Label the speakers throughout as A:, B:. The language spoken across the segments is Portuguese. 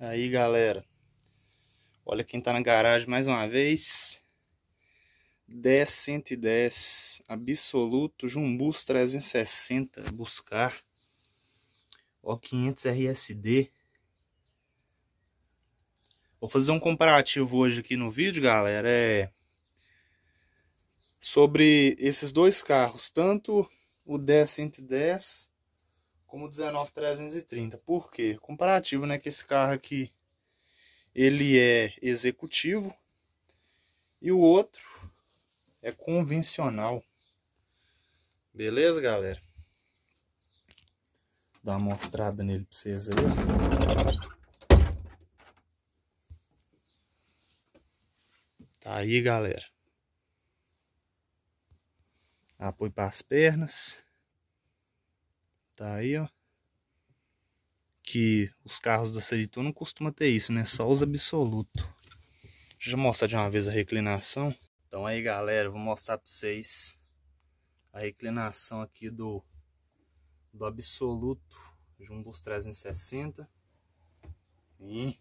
A: Aí galera, olha quem tá na garagem mais uma vez 10-110 Absoluto Jumbus 360 Buscar O500 RSD Vou fazer um comparativo hoje aqui no vídeo galera é Sobre esses dois carros, tanto o 10-110 como o 19330. Por quê? Comparativo, né, que esse carro aqui ele é executivo e o outro é convencional. Beleza, galera? Vou dar uma mostrada nele pra vocês aí. Tá aí, galera. Apoio ah, para as pernas. Tá aí, ó. Que os carros da Seritur não costuma ter isso, né? Só os absoluto Deixa eu mostrar de uma vez a reclinação. Então aí, galera, vou mostrar pra vocês a reclinação aqui do, do absoluto Jumbos 360. E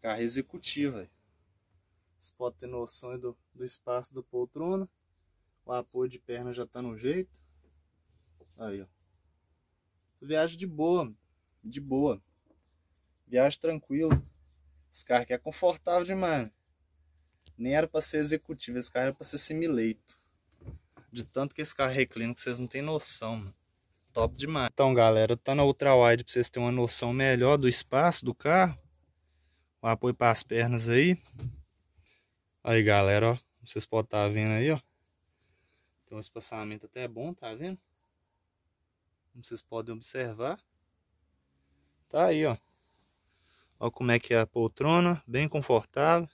A: carro executivo, velho. Vocês podem ter noção do, do espaço da poltrona. O apoio de perna já tá no jeito. Aí, ó. Tu viaja de boa, de boa. Viaja tranquilo. Esse carro aqui é confortável demais. Nem era para ser executivo, esse carro era para ser semileito. De tanto que esse carro reclina que vocês não têm noção, mano. Top demais. Então, galera, tá na ultra wide para vocês terem uma noção melhor do espaço do carro. O apoio para as pernas aí. Aí, galera, ó, vocês podem estar tá vendo aí, ó. Tem um espaçamento até bom, tá vendo? Como vocês podem observar. Tá aí, ó. Olha como é que é a poltrona, bem confortável.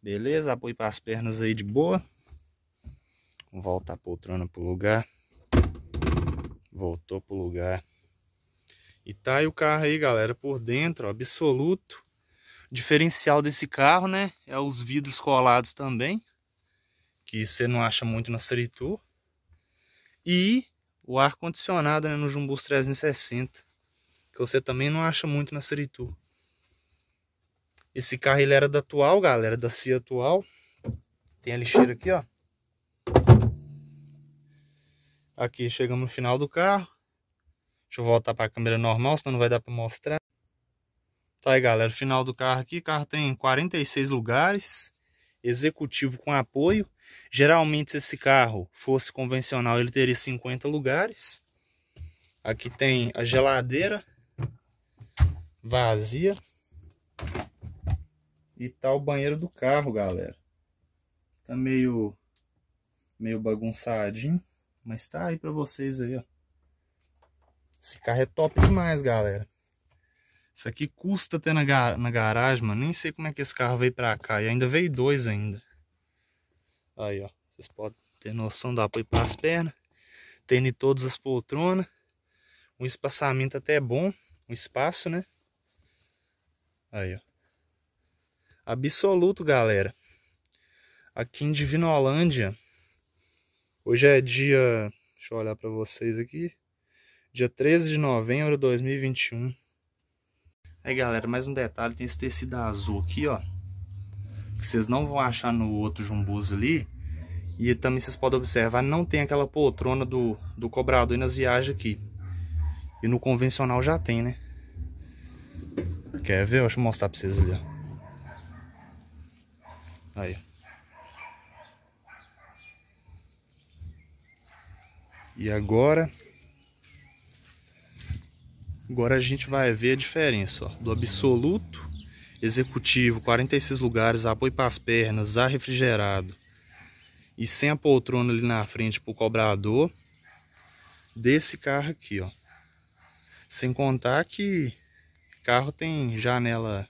A: Beleza, apoio para as pernas aí de boa. Volta a poltrona pro lugar. Voltou pro lugar. E tá aí o carro aí, galera, por dentro, ó, absoluto. diferencial desse carro, né, é os vidros colados também, que você não acha muito na Seritu. E o ar-condicionado né, no Jumbus 360, que você também não acha muito na Seritu Esse carro ele era da atual, galera, da CIA atual. Tem a lixeira aqui, ó. Aqui chegamos no final do carro. Deixa eu voltar para a câmera normal, senão não vai dar para mostrar. Tá aí, galera, final do carro aqui. O carro tem 46 lugares executivo com apoio. Geralmente, se esse carro fosse convencional, ele teria 50 lugares. Aqui tem a geladeira vazia. E tá o banheiro do carro, galera. Tá meio meio bagunçadinho, mas tá aí para vocês aí, ó. Esse carro é top demais, galera. Isso aqui custa ter na, gar na garagem, mano. Nem sei como é que esse carro veio pra cá. E ainda veio dois ainda. Aí, ó. Vocês podem ter noção do apoio para as pernas. Tendo em todas as poltronas. Um espaçamento até bom. Um espaço, né? Aí, ó. Absoluto, galera. Aqui em Divinolândia. Hoje é dia... Deixa eu olhar para vocês aqui. Dia 13 de novembro de 2021. Aí galera, mais um detalhe, tem esse tecido azul aqui, ó. Que vocês não vão achar no outro jumbus ali. E também vocês podem observar, não tem aquela poltrona do, do cobrador nas viagens aqui. E no convencional já tem, né? Quer ver? Deixa eu mostrar pra vocês ali, ó. Aí. E agora... Agora a gente vai ver a diferença ó, do absoluto executivo, 46 lugares, apoio para as pernas, ar refrigerado e sem a poltrona ali na frente para o cobrador desse carro aqui, ó. Sem contar que carro tem janela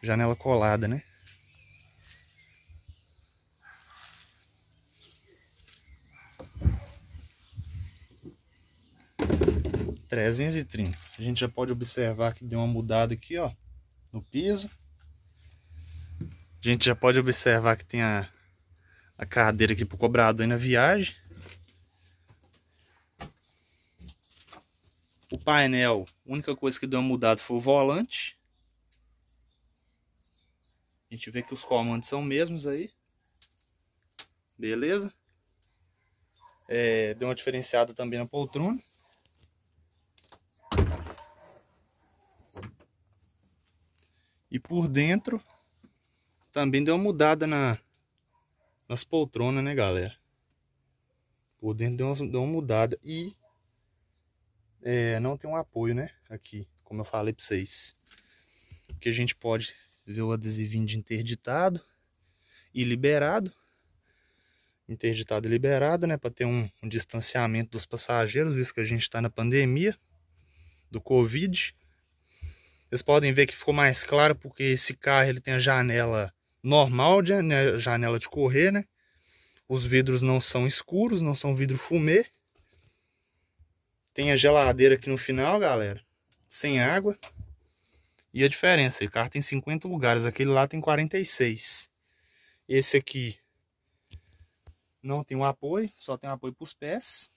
A: janela colada, né? Trezentos e trinta. A gente já pode observar que deu uma mudada aqui, ó, no piso. A gente já pode observar que tem a, a cadeira aqui pro cobrador aí na viagem. O painel, a única coisa que deu uma mudada foi o volante. A gente vê que os comandos são mesmos aí. Beleza? É, deu uma diferenciada também na poltrona. por dentro também deu uma mudada na, nas poltronas, né, galera? Por dentro deu uma, deu uma mudada e é, não tem um apoio, né? Aqui, como eu falei pra vocês. Que a gente pode ver o adesivinho de interditado e liberado. Interditado e liberado, né? para ter um, um distanciamento dos passageiros, visto que a gente tá na pandemia do Covid. Vocês podem ver que ficou mais claro porque esse carro ele tem a janela normal, de, né, janela de correr, né? Os vidros não são escuros, não são vidro fumê. Tem a geladeira aqui no final, galera, sem água. E a diferença, o carro tem 50 lugares, aquele lá tem 46. Esse aqui não tem o um apoio, só tem um apoio para os pés.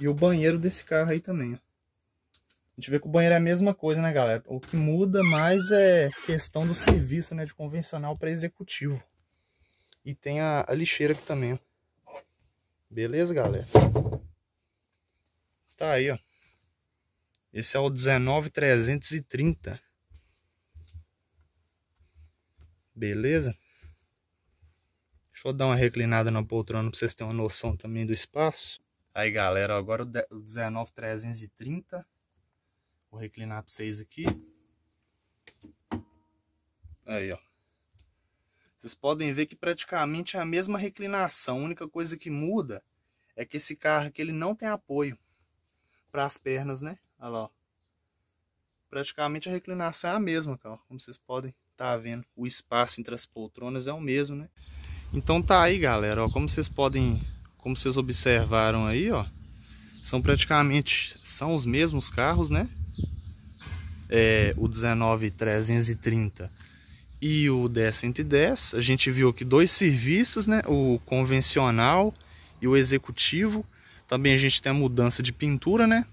A: E o banheiro desse carro aí também. A gente vê que o banheiro é a mesma coisa, né, galera? O que muda mais é questão do serviço, né? De convencional para executivo. E tem a, a lixeira aqui também, ó. Beleza, galera? Tá aí, ó. Esse é o 19330. Beleza? Deixa eu dar uma reclinada na poltrona para vocês terem uma noção também do espaço. Aí, galera, agora o 19330. Vou reclinar para vocês aqui. Aí, ó. Vocês podem ver que praticamente é a mesma reclinação. A única coisa que muda é que esse carro aqui ele não tem apoio para as pernas, né? Olha lá, ó. Praticamente a reclinação é a mesma, cara. Como vocês podem estar tá vendo, o espaço entre as poltronas é o mesmo, né? Então tá aí, galera. Ó, como vocês podem como vocês observaram aí, ó, são praticamente são os mesmos carros, né? É, o 19330 e o 10110. A gente viu aqui dois serviços, né? O convencional e o executivo. Também a gente tem a mudança de pintura, né?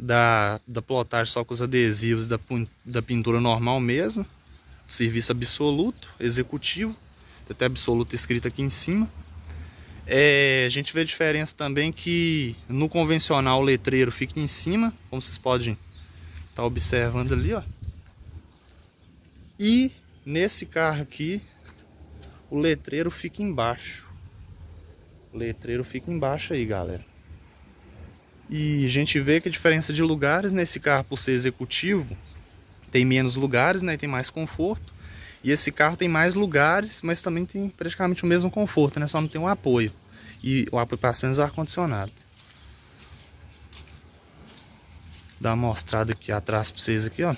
A: Da, da plotagem só com os adesivos da, da pintura normal mesmo. Serviço absoluto, executivo. Tem até absoluto escrito aqui em cima. É, a gente vê a diferença também que no convencional o letreiro fica em cima, como vocês podem estar tá observando ali, ó. E nesse carro aqui, o letreiro fica embaixo. O letreiro fica embaixo aí, galera. E a gente vê que a diferença de lugares nesse carro, por ser executivo, tem menos lugares, né? Tem mais conforto. E esse carro tem mais lugares, mas também tem praticamente o mesmo conforto, né? Só não tem o apoio. E o apoio para as é ar-condicionado. Dá uma mostrada aqui atrás para vocês aqui, ó.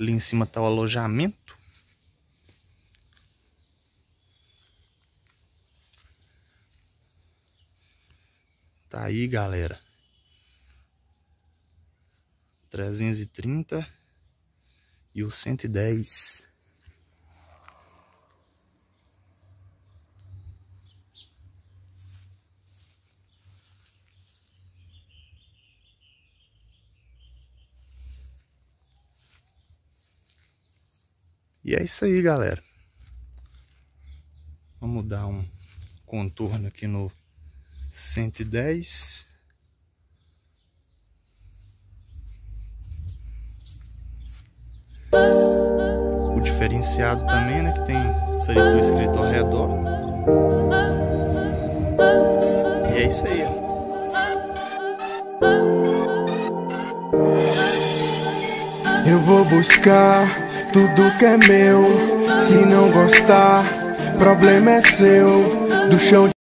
A: Ali em cima tá o alojamento. Tá aí, galera. 330 e o 110 E é isso aí, galera. Vamos dar um contorno aqui no 110 diferenciado também, né? Que tem saído escrito ao redor. E é isso aí, Eu vou buscar tudo que é meu. Se não gostar, problema é seu. Do chão de